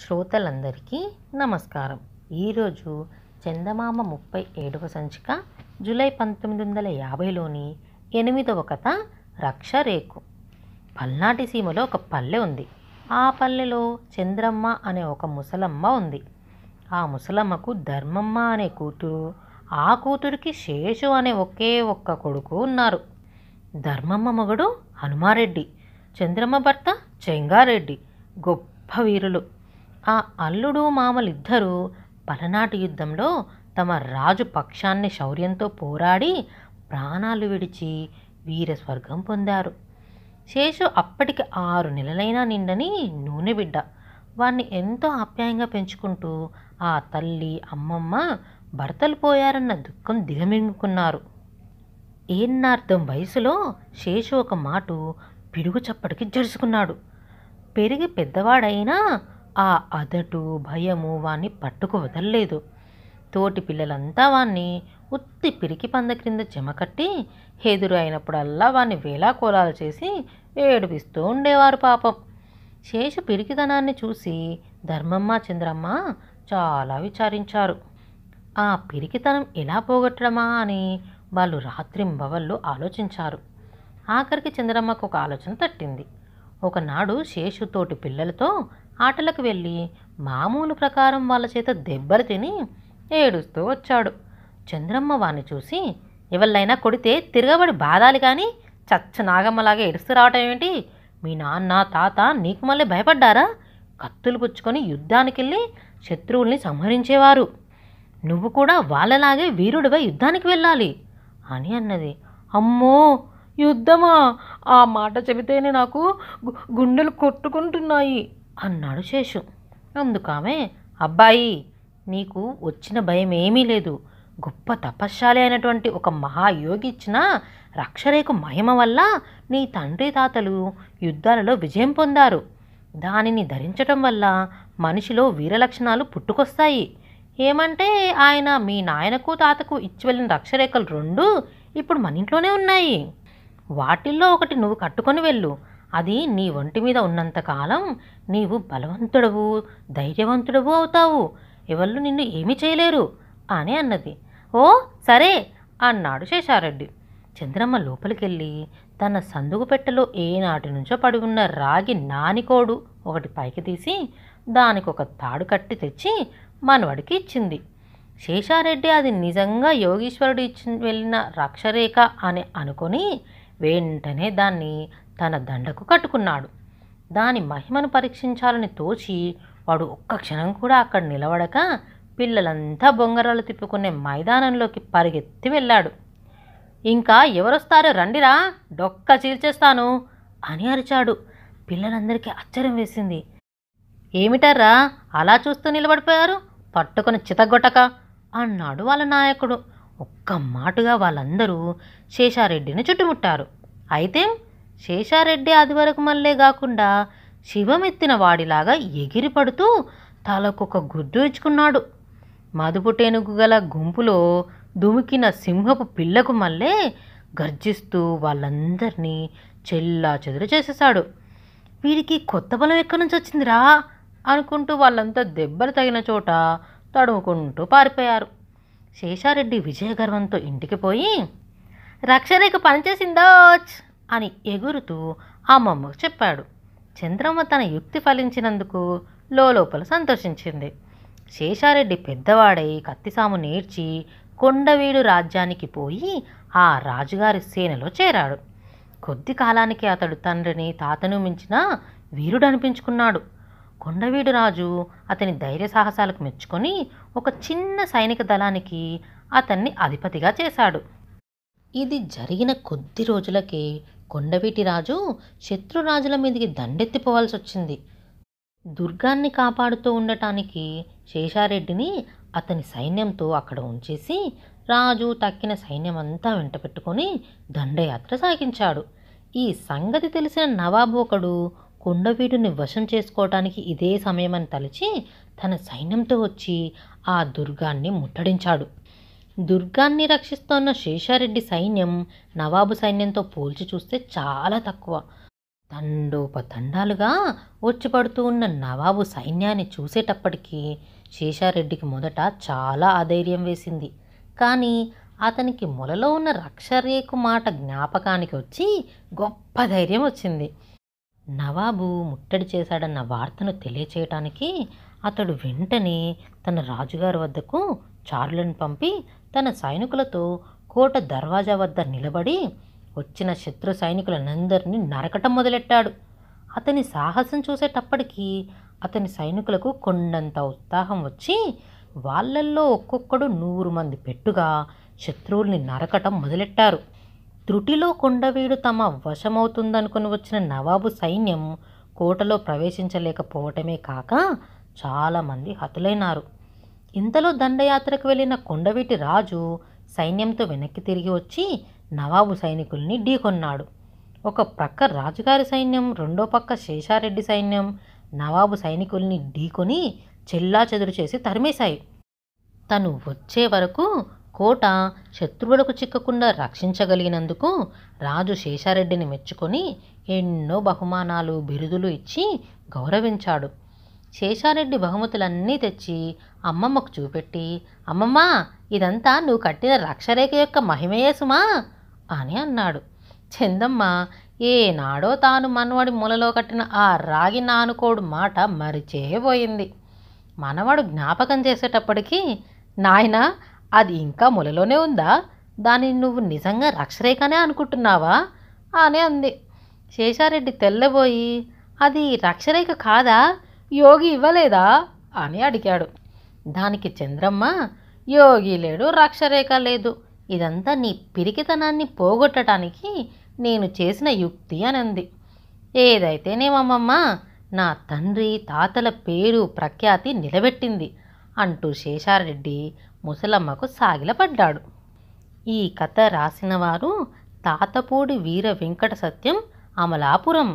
శ్రోతలందరికీ నమస్కారం ఈరోజు చందమామ ముప్పై ఏడవ సంచిక జూలై పంతొమ్మిది వందల యాభైలోని ఎనిమిదవ కథ రక్షరేకు పల్నాటి సీమలో ఒక పల్లె ఉంది ఆ పల్లెలో చంద్రమ్మ అనే ఒక ముసలమ్మ ఉంది ఆ ముసలమ్మకు ధర్మమ్మ అనే కూతురు ఆ కూతురికి శేషు అనే ఒకే ఒక్క కొడుకు ఉన్నారు ధర్మమ్మ మగడు హనుమారెడ్డి చంద్రమ్మ భర్త చెంగారెడ్డి గొప్ప వీరులు ఆ అల్లుడు మామలిద్దరూ పలనాటి యుద్ధంలో తమ రాజు పక్షాన్ని శౌర్యంతో పోరాడి ప్రాణాలు విడిచి వీర స్వర్గం పొందారు శేషు అప్పటికి ఆరు నెలలైనా నిండని నూనె బిడ్డ వాణ్ణి ఎంతో ఆప్యాయంగా పెంచుకుంటూ ఆ తల్లి అమ్మమ్మ భర్తలు పోయారన్న దుఃఖం దిగమింగుకున్నారు ఏన్నార్థం వయసులో శేషు ఒక మాటు పిడుగు చప్పటికి జరుసుకున్నాడు పెరిగి పెద్దవాడైనా ఆ అదటు భయము వాణ్ణి పట్టుకు వదలలేదు తోటి పిల్లలంతా వాణ్ణి ఉత్తి పిరికి పంద క్రింద చెమకట్టి ఎదురు అయినప్పుడల్లా వాణ్ణి వేలాకోలాలు చేసి ఏడిపిస్తూ ఉండేవారు పాపం శేషు పిరికితనాన్ని చూసి ధర్మమ్మ చంద్రమ్మ చాలా విచారించారు ఆ పిరికితనం ఎలా పోగొట్టడమా అని వాళ్ళు రాత్రింబవళ్ళు ఆలోచించారు ఆఖరికి చంద్రమ్మకు ఒక ఆలోచన తట్టింది ఒకనాడు శేషుతోటి పిల్లలతో ఆటలకు వెళ్ళి మామూలు ప్రకారం వాళ్ళ చేత దెబ్బలు తిని ఏడుస్తూ వచ్చాడు చంద్రమ్మ వాణ్ణి చూసి ఎవళ్ళైనా కొడితే తిరగబడి బాధాలి కానీ చచ్చ నాగమ్మలాగా ఎడుస్తూ రావటం ఏమిటి మీ నాన్న తాత నీకు మళ్ళీ భయపడ్డారా కత్తులు పుచ్చుకొని యుద్ధానికి వెళ్ళి శత్రువుల్ని సంహరించేవారు నువ్వు కూడా వాళ్ళలాగే వీరుడిగా యుద్ధానికి వెళ్ళాలి అని అన్నది అమ్మో యుద్ధమా ఆ మాట చెబితేనే నాకు గుండెలు కొట్టుకుంటున్నాయి అన్నాడు శేషు అందుకామె అబ్బాయి నీకు వచ్చిన భయం ఏమీ లేదు గొప్ప తపశ్శాలి అయినటువంటి ఒక మహాయోగి ఇచ్చిన రక్షరేఖ మహిమ వల్ల నీ తండ్రి తాతలు యుద్ధాలలో విజయం పొందారు దానిని ధరించటం వల్ల మనిషిలో వీరలక్షణాలు పుట్టుకొస్తాయి ఏమంటే ఆయన మీ నాయనకు తాతకు ఇచ్చి వెళ్ళిన రక్షరేఖలు రెండు ఇప్పుడు మన ఇంట్లోనే ఉన్నాయి వాటిల్లో ఒకటి నువ్వు కట్టుకొని వెళ్ళు అది నీ ఒంటి మీద ఉన్నంతకాలం నీవు బలవంతుడవు ధైర్యవంతుడవు అవుతావు ఎవళ్ళు నిన్ను ఏమీ చేయలేరు అని అన్నది ఓ సరే అన్నాడు శేషారెడ్డి చంద్రమ్మ లోపలికెళ్ళి తన సందుగు పెట్టెలో ఏనాటి నుంచో పడి ఉన్న రాగి నానికోడు ఒకటి పైకి తీసి దానికి ఒక తాడు కట్టి తెచ్చి మనవడికి ఇచ్చింది శేషారెడ్డి అది నిజంగా యోగీశ్వరుడు ఇచ్చి వెళ్ళిన రక్షరేఖ అని అనుకొని వెంటనే దాన్ని తన దండకు కట్టుకున్నాడు దాని మహిమను పరీక్షించాలని తోచి వాడు ఒక్క క్షణం కూడా అక్కడ నిలబడక పిల్లలంతా బొంగరాలు తిప్పుకునే మైదానంలోకి పరిగెత్తి వెళ్ళాడు ఇంకా ఎవరొస్తారో రండిరా డొక్క చీల్చేస్తాను అని అరిచాడు పిల్లలందరికీ ఆశ్చర్యం వేసింది ఏమిటారా అలా చూస్తూ నిలబడిపోయారు పట్టుకుని చితగొట్టక అన్నాడు వాళ్ళ నాయకుడు ఒక్క మాటుగా వాళ్ళందరూ శేషారెడ్డిని చుట్టుముట్టారు అయితే శేషారెడ్డి ఆదివరకుమల్లే కాకుండా శివమెత్తిన వాడిలాగా ఎగిరిపడుతూ తలకొక గుద్దు ఇచ్చుకున్నాడు మదుపుటేనుగు గల గుంపులో దుమికిన సింహపు పిల్లకు మళ్ళీ గర్జిస్తూ వాళ్ళందరినీ చెల్లా చెదురు చేసేశాడు వీడికి కొత్త బలం ఎక్కడి నుంచి వచ్చిందిరా అనుకుంటూ వాళ్ళంతా దెబ్బలు తగిన చోట తడుముకుంటూ పారిపోయారు శేషారెడ్డి విజయగర్వంతో ఇంటికి పోయి రక్షరేఖ పనిచేసిందోచ్ అని ఎగురుతూ అమ్మమ్మకు చెప్పాడు చంద్రమ్మ తన యుక్తి ఫలించినందుకు లోపల సంతోషించింది శేషారెడ్డి పెద్దవాడై కత్తిసాము నేర్చి కొండవీడు రాజ్యానికి పోయి ఆ రాజుగారి సేనలో చేరాడు కొద్ది కాలానికి అతడు తండ్రిని తాతను మించిన వీరుడు అనిపించుకున్నాడు కొండవీడు రాజు అతని ధైర్య సాహసాలకు మెచ్చుకొని ఒక చిన్న సైనిక దళానికి అతన్ని అధిపతిగా చేశాడు ఇది జరిగిన కొద్ది రోజులకే కొండవీటి రాజు శత్రురాజుల మీదకి దండెత్తిపోవాల్సి వచ్చింది దుర్గాన్ని కాపాడుతూ ఉండటానికి శేషారెడ్డిని అతని సైన్యంతో అక్కడ ఉంచేసి రాజు తక్కిన సైన్యం అంతా వెంట పెట్టుకొని దండయాత్ర సాగించాడు ఈ సంగతి తెలిసిన నవాబు ఒకడు కొండవీడుని వశం చేసుకోవటానికి ఇదే సమయమని తలిచి తన సైన్యంతో వచ్చి ఆ దుర్గాన్ని ముట్టడించాడు దుర్గాన్ని రక్షిస్తోన్న శేషారెడ్డి సైన్యం నవాబు సైన్యంతో పోల్చి చూస్తే చాలా తక్కువ తండోపతండాలుగా పడుతూ ఉన్న నవాబు సైన్యాన్ని చూసేటప్పటికీ శేషారెడ్డికి మొదట చాలా అధైర్యం వేసింది కానీ అతనికి మొలలో ఉన్న రక్షరేకు మాట జ్ఞాపకానికి వచ్చి గొప్ప ధైర్యం వచ్చింది నవాబు ముట్టడి చేశాడన్న వార్తను తెలియచేయటానికి అతడు వెంటనే తన రాజుగారి వద్దకు చారులను పంపి తన సైనికులతో కోట దర్వాజా వద్ద నిలబడి వచ్చిన శత్రు సైనికులనందరినీ నరకటం మొదలెట్టాడు అతని సాహసం చూసేటప్పటికీ అతని సైనికులకు కొండంత ఉత్సాహం వచ్చి వాళ్ళల్లో ఒక్కొక్కడు నూరు మంది పెట్టుగా శత్రువుల్ని నరకటం మొదలెట్టారు త్రుటిలో కొండవీడు తమ వశమవుతుందనుకుని వచ్చిన నవాబు సైన్యం కోటలో ప్రవేశించలేకపోవటమే కాక చాలామంది హతులైనారు ఇంతలో దండయాత్రకు వెళ్ళిన కొండవీటి రాజు సైన్యంతో వెనక్కి తిరిగి వచ్చి నవాబు సైనికుల్ని ఢీకొన్నాడు ఒక ప్రక్క రాజుగారి సైన్యం రెండో పక్క శేషారెడ్డి సైన్యం నవాబు సైనికుల్ని ఢీకొని చెల్లా చెదురు చేసి తరిమేశాయి తను వచ్చే వరకు కోట శత్రువులకు చిక్కకుండా రక్షించగలిగినందుకు రాజు శేషారెడ్డిని మెచ్చుకొని ఎన్నో బహుమానాలు బిరుదులు ఇచ్చి గౌరవించాడు శేషారెడ్డి బహుమతులన్నీ తెచ్చి అమ్మమ్మకు చూపెట్టి అమ్మమ్మ ఇదంతా నువ్వు కట్టిన రక్షరేఖ యొక్క సుమా అని అన్నాడు చందమ్మ ఏనాడో తాను మనవడి మూలలో కట్టిన ఆ రాగి నానుకోడు మాట మరిచేయబోయింది మనవడు జ్ఞాపకం చేసేటప్పటికీ నాయన అది ఇంకా ములలోనే ఉందా దానిని నువ్వు నిజంగా రక్షరేఖనే అనుకుంటున్నావా అనే అంది శేషారెడ్డి తెల్లబోయి అది రక్షరేఖ కాదా యోగి ఇవ్వలేదా అని అడిగాడు దానికి చంద్రమ్మ యోగి లేడు రాక్షరేఖ లేదు ఇదంతా నీ పిరికితనాన్ని పోగొట్టడానికి నేను చేసిన యుక్తి అనంది ఏదైతేనేమమ్మమ్మ నా తండ్రి తాతల పేరు ప్రఖ్యాతి నిలబెట్టింది అంటూ శేషారెడ్డి ముసలమ్మకు సాగిలపడ్డాడు ఈ కథ రాసినవారు తాతపూడి వీర వెంకట సత్యం అమలాపురం